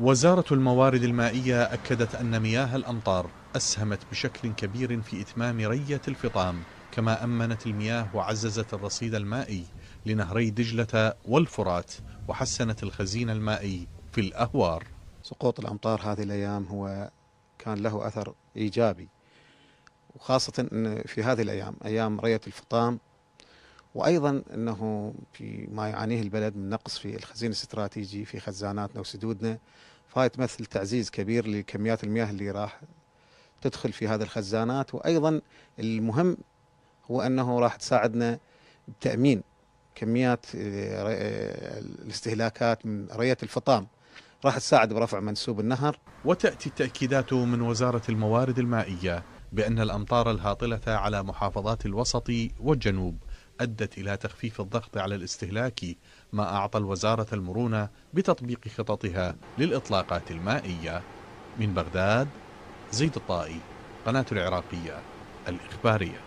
وزارة الموارد المائية أكدت أن مياه الأمطار أسهمت بشكل كبير في إتمام رية الفطام كما أمنت المياه وعززت الرصيد المائي لنهري دجلة والفرات وحسنت الخزين المائي في الأهوار سقوط الأمطار هذه الأيام هو كان له أثر إيجابي وخاصة في هذه الأيام أيام رية الفطام وايضا انه في ما يعانيه البلد من نقص في الخزين الاستراتيجي في خزاناتنا وسدودنا فهاي تمثل تعزيز كبير لكميات المياه اللي راح تدخل في هذه الخزانات وايضا المهم هو انه راح تساعدنا بتامين كميات آه، آه، الاستهلاكات من ريه الفطام راح تساعد برفع منسوب النهر وتاتي التاكيدات من وزاره الموارد المائيه بان الامطار الهاطله على محافظات الوسط والجنوب أدت إلى تخفيف الضغط على الاستهلاك ما أعطى الوزارة المرونة بتطبيق خططها للإطلاقات المائية من بغداد زيد الطائي قناة العراقية الإخبارية